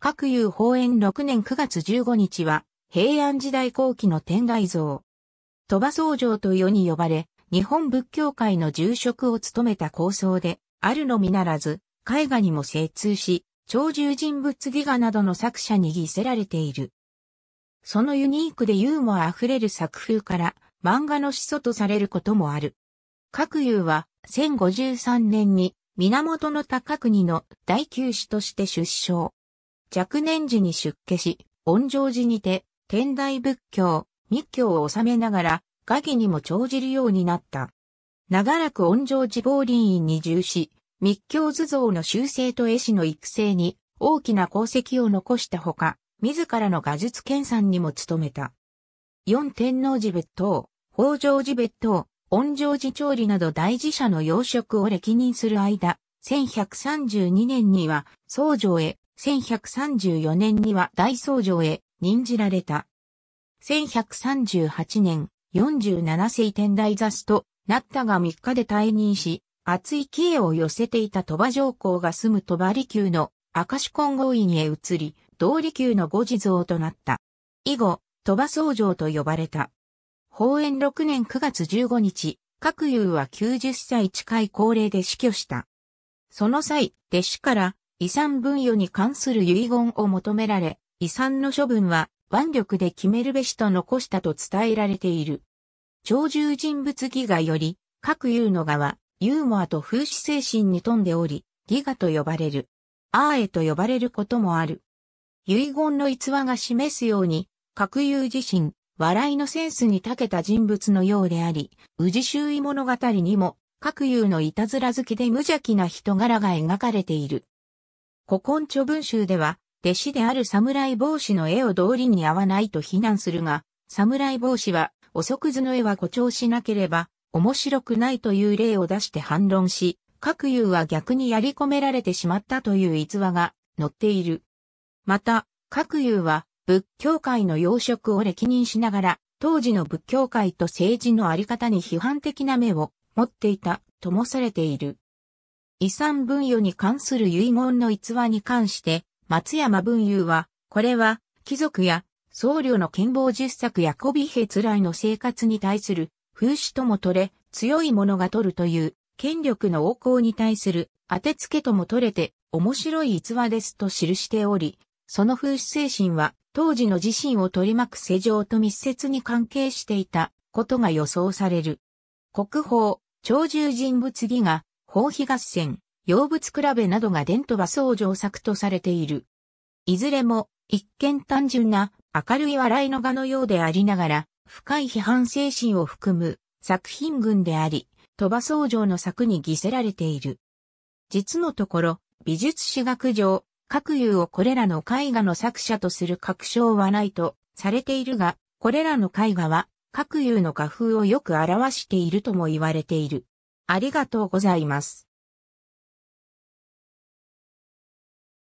各有放映6年9月15日は、平安時代後期の天台像。鳥羽僧城と世に呼ばれ、日本仏教界の住職を務めた構想で、あるのみならず、絵画にも精通し、超獣人物戯画などの作者に偽せられている。そのユニークでユーモア溢れる作風から、漫画の始祖とされることもある。各有は、1053年に、源の高国の第九子として出生。若年時に出家し、恩城寺にて、天台仏教、密教を治めながら、画技にも長じるようになった。長らく恩城寺法輪院に従し、密教図像の修正と絵師の育成に大きな功績を残したほか、自らの画術研鑽にも努めた。四天王寺別当、北条寺別当、恩城寺調理など大寺者の養殖を歴任する間、1132年には、僧城へ1134年には大僧正へ任じられた。1138年、47世天台座主となったが3日で退任し、厚い帰依を寄せていた鳥羽上皇が住む鳥羽利休の明石金剛院へ移り、道利休のご地蔵となった。以後、鳥羽僧正と呼ばれた。法園6年9月15日、各有は90歳近い高齢で死去した。その際、弟子から遺産分与に関する遺言を求められ、遺産の処分は腕力で決めるべしと残したと伝えられている。超重人物ギガより、各有の画は、ユーモアと風刺精神に富んでおり、ギガと呼ばれる。アーエと呼ばれることもある。遺言の逸話が示すように、各有自身、笑いのセンスに長けた人物のようであり、宇治周囲物語にも、各有のいたずら好きで無邪気な人柄が描かれている。古今著文集では、弟子である侍帽子の絵を道理に合わないと非難するが、侍帽子は、お即図の絵は誇張しなければ、面白くないという例を出して反論し、各有は逆にやり込められてしまったという逸話が載っている。また、各有は、仏教界の要職を歴任しながら、当時の仏教界と政治のあり方に批判的な目を持っていたともされている。遺産分与に関する遺言の逸話に関して、松山文雄は、これは、貴族や僧侶の健忘十作や古美兵いの生活に対する風刺とも取れ、強い者が取るという権力の横行に対する当てつけとも取れて面白い逸話ですと記しており、その風刺精神は当時の自身を取り巻く世情と密接に関係していたことが予想される。国宝、長寿人物儀が宝庇合戦、妖物比べなどが伝と和創上作とされている。いずれも、一見単純な明るい笑いの画のようでありながら、深い批判精神を含む作品群であり、鳥羽僧正の作に偽せられている。実のところ、美術史学上、各有をこれらの絵画の作者とする確証はないとされているが、これらの絵画は各有の画風をよく表しているとも言われている。ありがとうございます。